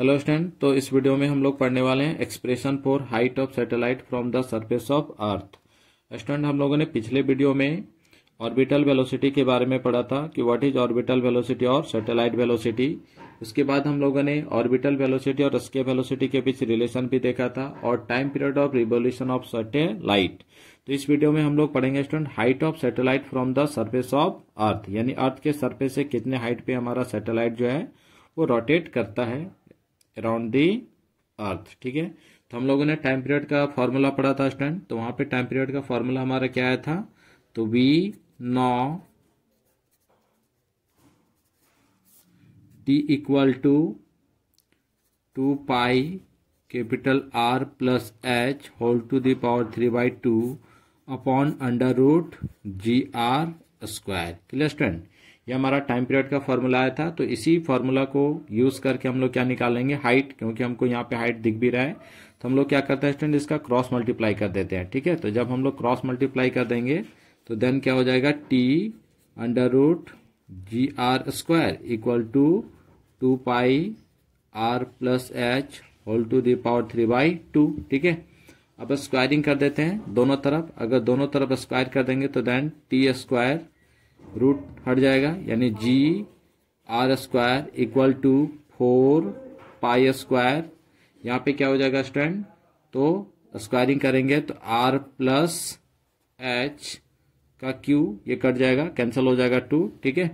hello student तो इस video में हम लोग पढ़ने वाले हैं expression for height of satellite from the surface of earth student हम लोगों ने पिछले वीडियो में ऑर्बिटल वेलोसिटी के बारे में पढ़ा था कि व्हाट इज ऑर्बिटल वेलोसिटी और सैटेलाइट वेलोसिटी उसके बाद हम लोगों ने ऑर्बिटल वेलोसिटी और स्केप वेलोसिटी के बीच रिलेशन भी देखा था और time period of revolution of satellite तो इस वीडियो में हम लोग पढ़ेंगे student height of satellite from the surface of earth यानी अर्थ के सर्फेस से कितने हाइट पे हमारा सैटेलाइट जो है वो रोटेट करता है अराउंड दी अर्थ ठीक है तो हम लोगों ने टाइम पीरियड का फॉर्मूला पढ़ा था स्टूडेंट तो वहां पे टाइम पीरियड का फॉर्मूला हमारा क्या आया था तो V naught T equal to two pi capital R plus H whole to the power three by two upon under root G R square clear student ये हमारा टाइम पीरियड का फॉर्मूला आया था तो इसी फॉर्मूला को यूज़ करके हम लोग क्या निकालेंगे हाइट क्योंकि हमको यहाँ पे हाइट दिख भी रहा है तो हम लोग क्या करते हैं स्टूडेंट इसका क्रॉस मल्टीप्लाई कर देते हैं ठीक है तो जब हम लोग क्रॉस मल्टीप्लाई कर देंगे तो देन क्या हो जाएगा T under root G R square equal to two pi R plus H whole to the power three by two ठीक है अब स्क्वायरिंग कर देते हैं दोनों तरफ अगर दोनों तरफ स्क्वायर कर देंगे तो देन टी स्क्वायर रूट हट जाएगा यानी G R square equal to four pi square यहाँ पे क्या हो जाएगा स्टैंड तो स्क्वायरिंग करेंगे तो आर प्लस एच का क्यू ये कट जाएगा कैंसिल हो जाएगा टू ठीक है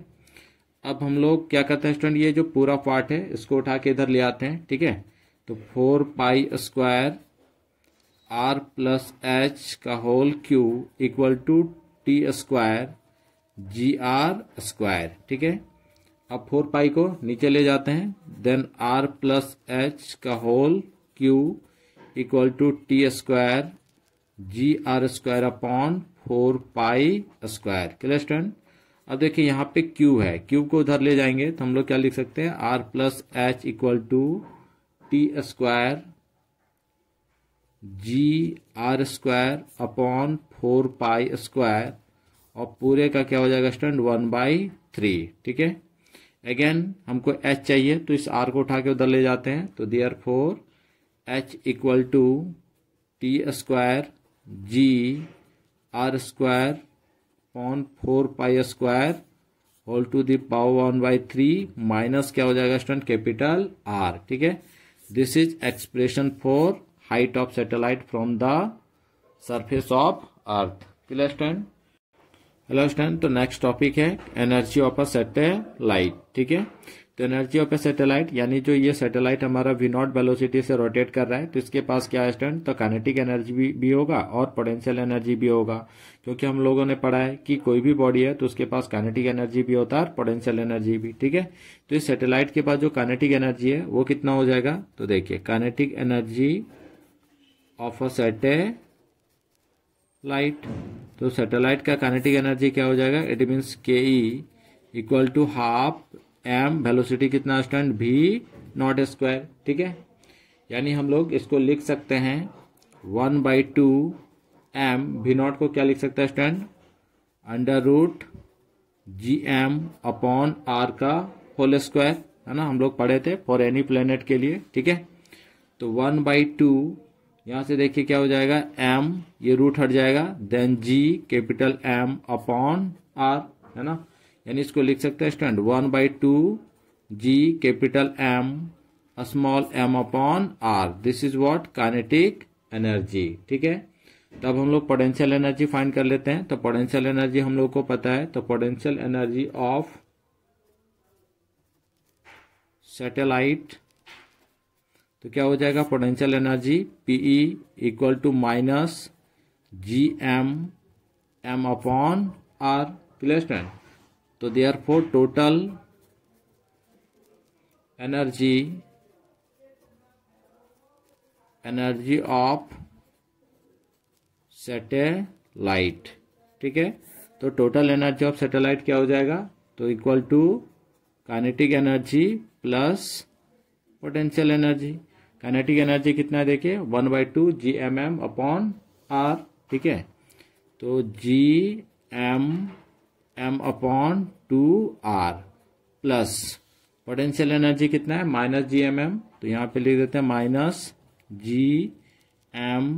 अब हम लोग क्या करते हैं स्टूडेंट ये जो पूरा पार्ट है इसको उठा के इधर ले आते हैं ठीक है तो four pi square R plus H का whole cube equal to T square G R square ठीक है अब फोर पाई को नीचे ले जाते हैं देन आर प्लस एच का whole cube equal to T square G R square upon four pi square clear student अब देखिए यहाँ पे क्यूब है क्यूब को उधर ले जाएंगे तो हम लोग क्या लिख सकते हैं R plus H equal to T square G R square upon four pi square और पूरे का क्या हो जाएगा स्टूडेंट वन बाई थ्री ठीक है अगेन हमको एच चाहिए तो इस आर को उठा के उधर ले जाते हैं तो therefore H equal to T square G R square upon four pi square whole to the power one by three minus क्या हो जाएगा स्टूडेंट कैपिटल आर ठीक है this is expression for height of satellite from the surface of earth clear student hello student तो next topic है energy of a satellite ठीक है तो एनर्जी ऑफ ए सैटेलाइट यानी जो ये सैटेलाइट हमारा वी नॉट वेलोसिटी से रोटेट कर रहा है तो इसके पास क्या है स्टूडेंट तो काइनेटिक एनर्जी भी, भी होगा और पोटेंशियल एनर्जी भी होगा क्योंकि हम लोगों ने पढ़ा है कि कोई भी बॉडी है तो उसके पास कानेटिक एनर्जी भी होता है और पोटेंशियल एनर्जी भी ठीक है तो इस सेटेलाइट के पास जो कानेटिक एनर्जी है वो कितना हो जाएगा तो देखिए kinetic energy of a light तो सैटेलाइट का कानेटिक एनर्जी क्या हो जाएगा it means K E equal to half M velocity कितना स्टैंड भी नॉट स्क्वायर ठीक है यानी हम लोग इसको लिख सकते हैं one by two M V naught को क्या लिख सकते हैं स्टैंड under root G M upon R whole होल स्क्वायर है ना हम लोग पढ़े थे फॉर एनी प्लेनेट के लिए ठीक है तो वन बाई टू यहां से देखिए क्या हो जाएगा एम ये रूट हट जाएगा then G capital M upon R है ना यानी इसको लिख सकते हैं स्टैंड one by two G capital M small M upon R this is what kinetic energy ठीक है तब हम लोग पोटेंशियल एनर्जी फाइंड कर लेते हैं तो पोटेंशियल एनर्जी हम लोग को पता है तो पोटेंशियल एनर्जी ऑफ सैटेलाइट तो क्या हो जाएगा potential energy PE equal to minus G M M upon R plus ten तो R for total energy energy of satellite ठीक है तो टोटल एनर्जी ऑफ सेटेलाइट क्या हो जाएगा तो equal to kinetic energy plus potential energy kinetic energy कितना देखिए one by two G M M upon R ठीक है तो G M M upon two R plus potential energy कितना है माइनस जी एम एम तो यहाँ पे लिख देते हैं minus G M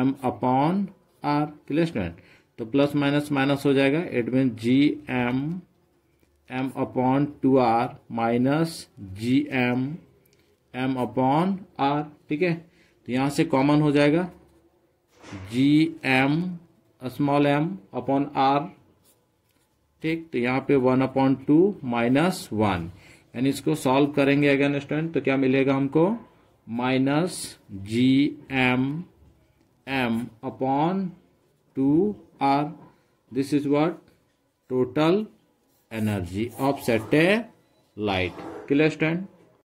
M upon R clear student तो प्लस माइनस माइनस हो जाएगा it mean G M M upon two R minus G M M upon R ठीक है तो यहां से कॉमन हो जाएगा G M small M upon R ठीक तो यहां पे one upon two minus one यानी इसको सॉल्व करेंगे अगेन स्टूडेंट तो क्या मिलेगा हमको minus G M M upon two R this is what total energy of light clear stand